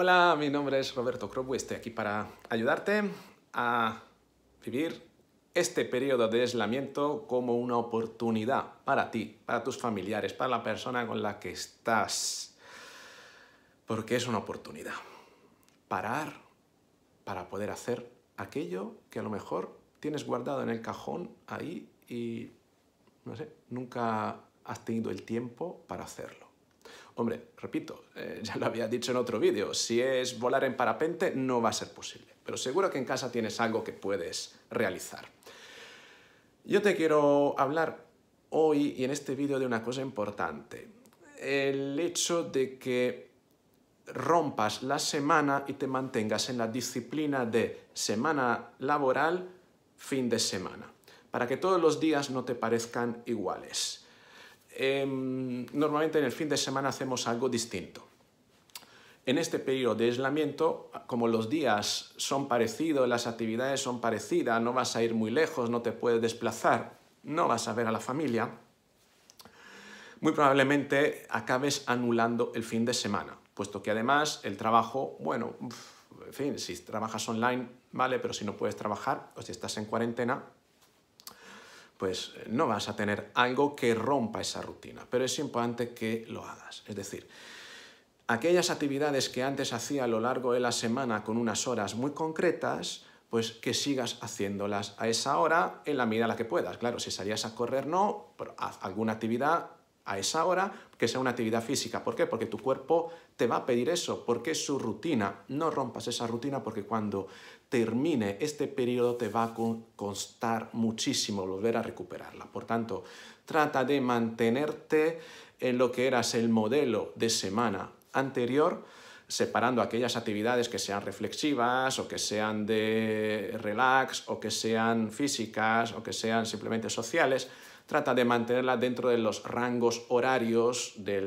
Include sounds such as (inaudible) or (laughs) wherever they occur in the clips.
Hola, mi nombre es Roberto Crobu, estoy aquí para ayudarte a vivir este periodo de aislamiento como una oportunidad para ti, para tus familiares, para la persona con la que estás. Porque es una oportunidad. Parar para poder hacer aquello que a lo mejor tienes guardado en el cajón ahí y, nunca has tenido el tiempo para hacerlo. Hombre, repito, eh, (laughs) ya lo había dicho en otro vídeo, si es volar en parapente no va a ser posible, pero seguro que en casa tienes algo que puedes realizar. Yo te quiero hablar hoy y en este vídeo de una cosa importante, el hecho de que rompas la semana y te mantengas en la disciplina de semana laboral, fin de semana, para que todos los días no te parezcan iguales. Em, normalmente en el fin de semana hacemos algo distinto. En este periodo de aislamiento, como los días son parecidos, las actividades son parecidas, no vas a ir muy lejos, no te puedes desplazar, no vas a ver a la familia, muy probablemente acabes anulando el fin de semana, puesto que además el trabajo, bueno, en fin, si trabajas online, vale, pero si no puedes trabajar o si estás en cuarentena, pues eh, no vas a tener algo que rompa esa rutina, pero es importante que lo hagas. Es decir, aquellas actividades que antes hacía a lo largo de la semana con unas horas muy concretas, pues que sigas haciéndolas a esa hora en la medida en la que puedas. Claro, si salías a correr no, pero haz alguna actividad a esa hora, que sea una actividad física. ¿Por qué? Porque tu cuerpo te va a pedir eso, porque es su rutina. No rompas esa rutina porque cuando termine este periodo te va a costar muchísimo volver a recuperarla. Por tanto, trata de mantenerte en lo que eras el modelo de semana anterior, separando aquellas actividades que sean reflexivas o que sean de relax o que sean físicas o que sean simplemente sociales trata de mantenerla dentro de los rangos horarios eh, de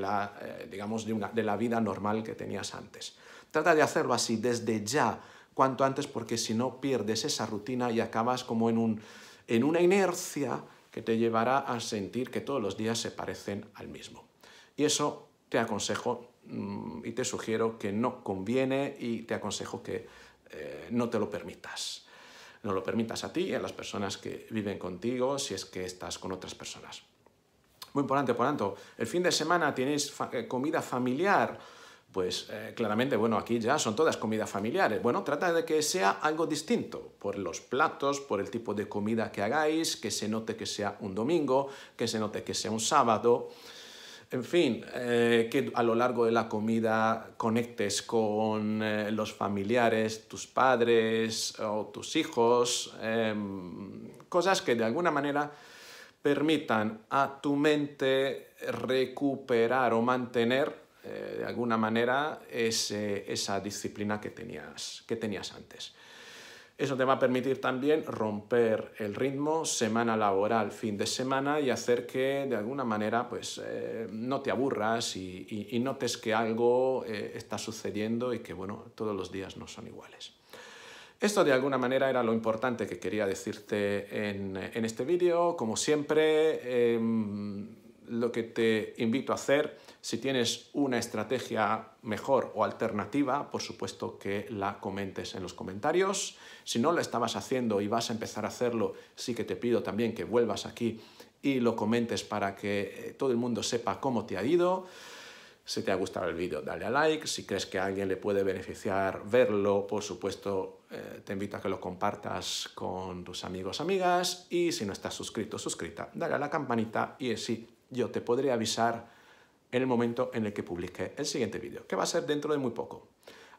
la, vida normal que tenías antes. Trata de hacerlo así desde ya, cuanto antes, porque si no pierdes esa rutina y acabas como en, una inercia que te llevará a sentir que todos los días se parecen al mismo. Y eso te aconsejo mm, y te sugiero que no conviene y te aconsejo que eh, no te lo permitas no lo permitas a ti y a las personas que viven contigo si es que estás con otras personas. Muy importante, por tanto, el fin de semana tienes eh, comida familiar. Pues eh, claramente, bueno, aquí ya son todas comidas familiares. Bueno, trata de que sea algo distinto por los platos, por el tipo de comida que hagáis, que se note que sea un domingo, que se note que sea un sábado. En fin, eh, que a lo largo de la comida conectes con eh, los familiares, tus padres eh, o tus hijos, em, cosas que de alguna manera permitan a tu mente recuperar o mantener de alguna manera esa disciplina que que tenías antes. Eso te va a permitir también romper el ritmo semana laboral, fin de semana y hacer que de alguna manera pues, eh, no te aburras y, notes que algo eh, está sucediendo y que bueno, todos los días no son iguales. Esto de alguna manera era lo importante que quería decirte en, este vídeo. Como siempre, em, lo que te invito a hacer. Si tienes una estrategia mejor o alternativa, por supuesto que la comentes en los comentarios. Si no la estabas haciendo y vas a empezar a hacerlo, sí que te pido también que vuelvas aquí y lo comentes para que eh, todo el mundo sepa cómo te ha ido. Si te ha gustado el vídeo, dale a like. Si crees que a alguien le puede beneficiar verlo, por supuesto, eh, te invito a que lo compartas con tus amigos, amigas. Y si no estás suscrito, suscrita, dale a la campanita y así yo te podré avisar en el momento en el que publique el siguiente vídeo, que va a ser dentro de muy poco.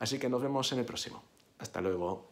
Así que nos vemos en el próximo. Hasta luego.